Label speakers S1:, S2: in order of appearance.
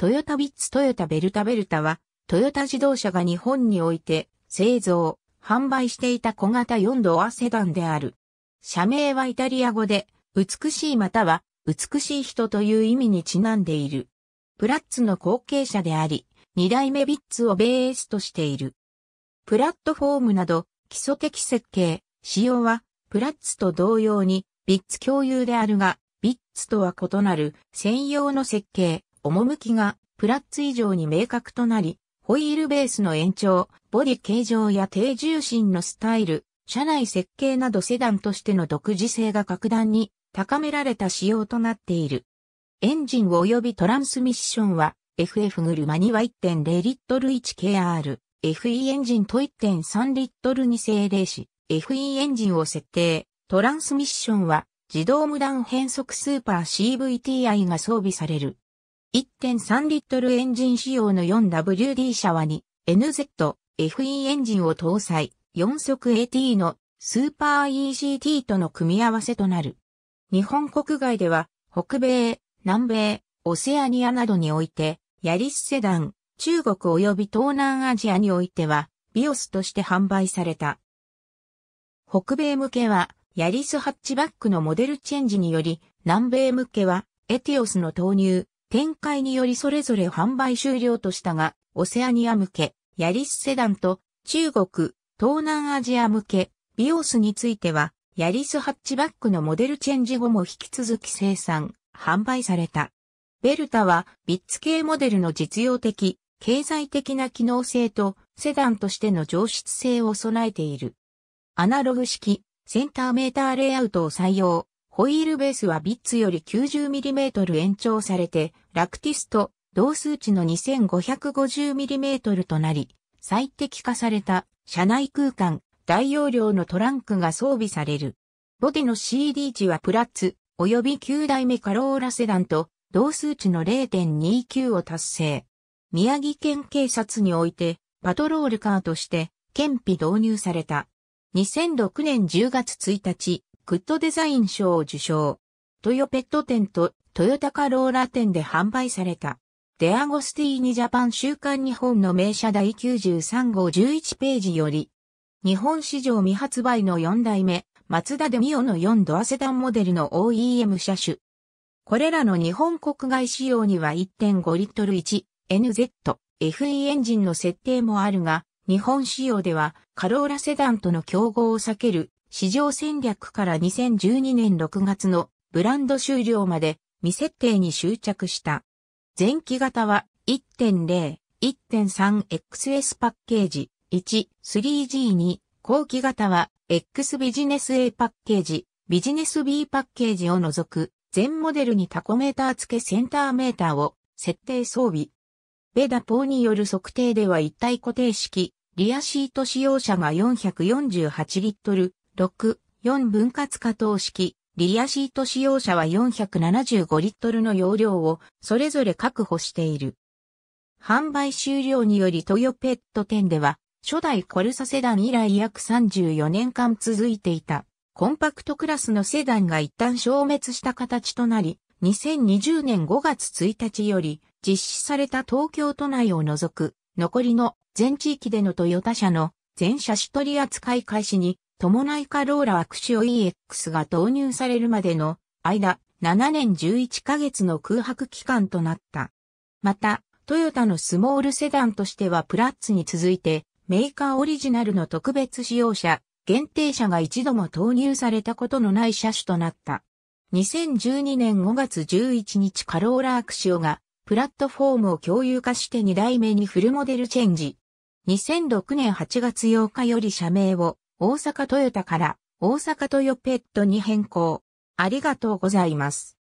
S1: トヨタビッツトヨタベルタベルタは、トヨタ自動車が日本において製造、販売していた小型4ドアセダンである。社名はイタリア語で、美しいまたは美しい人という意味にちなんでいる。プラッツの後継者であり、2代目ビッツをベースとしている。プラットフォームなど基礎的設計、仕様はプラッツと同様にビッツ共有であるが、ビッツとは異なる専用の設計、趣がプラッツ以上に明確となり、ホイールベースの延長、ボディ形状や低重心のスタイル、車内設計などセダンとしての独自性が格段に高められた仕様となっている。エンジン及びトランスミッションは FF 車には1.0リットル 1KR、FE エンジンと1.3リットルに精霊し、FE エンジンを設定。トランスミッションは自動無断変速スーパー CVTI が装備される。1.3リットルエンジン仕様の 4WD 車はに NZ、FE エンジンを搭載、4速 AT のスーパー ECT との組み合わせとなる。日本国外では、北米、南米、オセアニアなどにおいて、ヤリスセダン、中国及び東南アジアにおいては、ビオスとして販売された。北米向けは、ヤリスハッチバックのモデルチェンジにより、南米向けは、エティオスの投入、展開によりそれぞれ販売終了としたが、オセアニア向け、ヤリスセダンと、中国、東南アジア向け、ビオスについては、ヤリスハッチバックのモデルチェンジ後も引き続き生産、販売された。ベルタは、ビッツ系モデルの実用的、経済的な機能性と、セダンとしての上質性を備えている。アナログ式、センターメーターレイアウトを採用。ホイールベースはビッツより 90mm 延長されて、ラクティスと同数値の 2550mm となり、最適化された車内空間、大容量のトランクが装備される。ボディの CD 値はプラッツ、及び9代目カローラセダンと同数値の0.29を達成。宮城県警察において、パトロールカーとして、検否導入された。2006年10月1日、グッドデザイン賞を受賞。トヨペット店とトヨタカローラ店で販売された。デアゴスティーニジャパン週刊日本の名車第93号11ページより、日本史上未発売の4代目、松田デミオの4ドアセダンモデルの OEM 車種。これらの日本国外仕様には1.5リットル 1NZ、FE エンジンの設定もあるが、日本仕様ではカローラセダンとの競合を避ける市場戦略から2012年6月のブランド終了まで未設定に執着した。前期型は1.0、1.3XS パッケージ、1、3G に、後期型は X ビジネス A パッケージ、ビジネス B パッケージを除く、全モデルにタコメーター付けセンターメーターを設定装備。ベダポーによる測定では一体固定式、リアシート使用者が448リットル、6、4分割可動式、リアシート使用者は475リットルの容量をそれぞれ確保している。販売終了によりトヨペット店では、初代コルサセダン以来約34年間続いていた、コンパクトクラスのセダンが一旦消滅した形となり、2020年5月1日より実施された東京都内を除く残りの全地域でのトヨタ社の全車種取扱開始に伴いカローラアクシオ EX が導入されるまでの間、7年11ヶ月の空白期間となった。また、トヨタのスモールセダンとしてはプラッツに続いて、メーカーオリジナルの特別使用車、限定車が一度も投入されたことのない車種となった。2012年5月11日カローラアクシオが、プラットフォームを共有化して2代目にフルモデルチェンジ。2006年8月8日より社名を大阪トヨタから大阪トヨペットに変更。ありがとうございます。